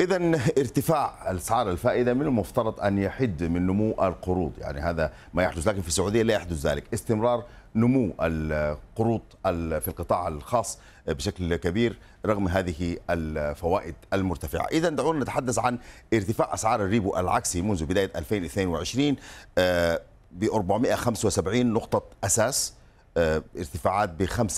إذا ارتفاع أسعار الفائدة من المفترض أن يحد من نمو القروض يعني هذا ما يحدث لكن في السعودية لا يحدث ذلك استمرار نمو القروض في القطاع الخاص بشكل كبير رغم هذه الفوائد المرتفعة إذا دعونا نتحدث عن ارتفاع أسعار الريبو العكسي منذ بداية 2022 آه، ب 475 نقطة أساس آه، ارتفاعات ب 5.25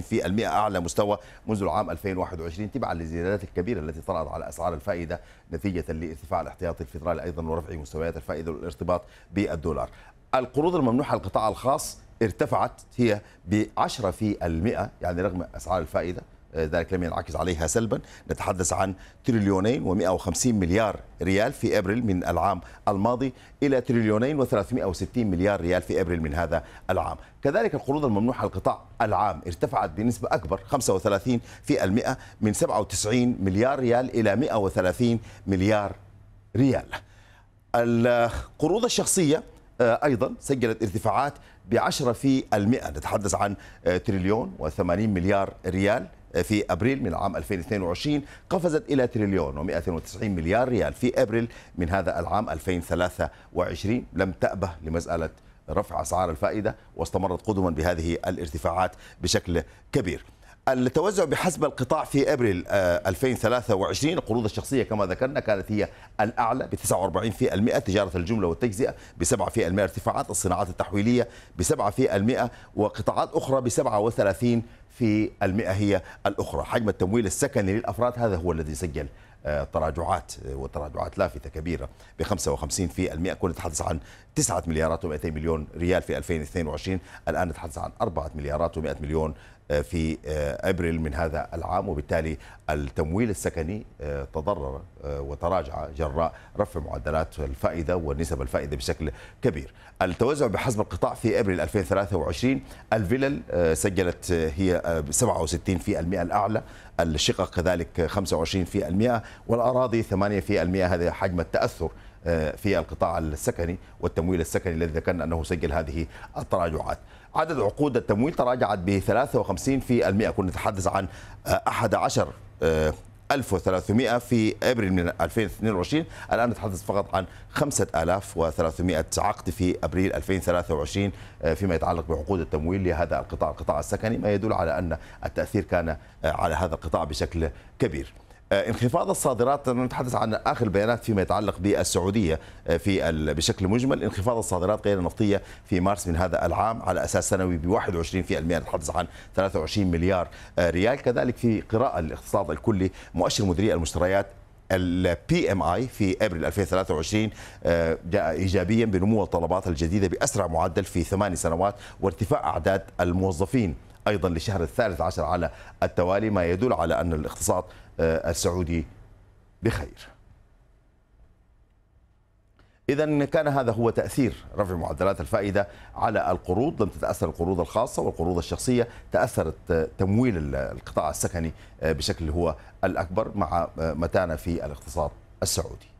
في المئة أعلى مستوى منذ العام 2021 تبعا للزيادات الكبيرة التي طرأت على أسعار الفائدة نتيجة لارتفاع الاحتياطي الفدرالي أيضا ورفع مستويات الفائدة والارتباط بالدولار القروض الممنوحة للقطاع الخاص ارتفعت هي ب 10 في المئة يعني رغم أسعار الفائدة ذلك لم ينعكس عليها سلبا نتحدث عن تريليونين و150 مليار ريال في ابريل من العام الماضي الى تريليونين و360 مليار ريال في ابريل من هذا العام كذلك القروض الممنوحه للقطاع العام ارتفعت بنسبه اكبر 35 في المئة من 97 مليار ريال الى 130 مليار ريال القروض الشخصيه آه، ايضا سجلت ارتفاعات ب 10 في المئة نتحدث عن آه، تريليون و80 مليار ريال في أبريل من العام 2022 قفزت إلى تريليون و190 مليار ريال في أبريل من هذا العام 2023 لم تأبه لمسألة رفع أسعار الفائدة واستمرت قدما بهذه الارتفاعات بشكل كبير التوزع بحسب القطاع في ابريل 2023 آه، القروض الشخصيه كما ذكرنا كانت هي الاعلى ب 49% تجاره الجمله والتجزئه ب 7% ارتفاعات الصناعات التحويليه ب 7% وقطاعات اخرى ب 37 في المئة هي الأخرى حجم التمويل السكني للأفراد هذا هو الذي سجل آه، تراجعات آه، وتراجعات لافتة كبيرة ب 55% كنا نتحدث عن 9 مليارات و200 مليون ريال في 2022 الآن نتحدث عن 4 مليارات و100 مليون آه، في ابريل من هذا العام وبالتالي التمويل السكني تضرر وتراجع جراء رفع معدلات الفائده ونسب الفائده بشكل كبير. التوزع بحسب القطاع في ابريل 2023 الفلل سجلت هي 67 في المئة الأعلى الشقق كذلك 25 في المئة والأراضي 8 في المئة هذا حجم التأثر آه، في القطاع السكني والتمويل السكني الذي ذكرنا أنه سجل هذه التراجعات عدد عقود التمويل تراجعت ب 53% كنا نتحدث عن 11 آه، 1300 في ابريل من 2022 الان نتحدث فقط عن 5300 عقد في ابريل 2023 آه، فيما يتعلق بعقود التمويل لهذا القطاع القطاع السكني ما يدل على ان التاثير كان آه، على هذا القطاع بشكل كبير آه، انخفاض الصادرات نتحدث عن اخر البيانات فيما يتعلق بالسعوديه آه، في بشكل مجمل انخفاض الصادرات غير النفطيه في مارس من هذا العام على اساس سنوي ب 21% نتحدث عن 23 مليار آه، ريال كذلك في قراءه الاقتصاد الكلي مؤشر مديري المشتريات البي ام اي في ابريل 2023 جاء ايجابيا بنمو الطلبات الجديده باسرع معدل في ثمان سنوات وارتفاع اعداد الموظفين أيضا لشهر الثالث عشر على التوالي ما يدل على أن الاقتصاد آه، السعودي بخير إذا كان هذا هو تأثير رفع معدلات الفائدة على القروض، لم تتأثر القروض الخاصة والقروض الشخصية، تأثرت آه، تمويل القطاع السكني آه، بشكل هو الأكبر مع متانة في الاقتصاد السعودي.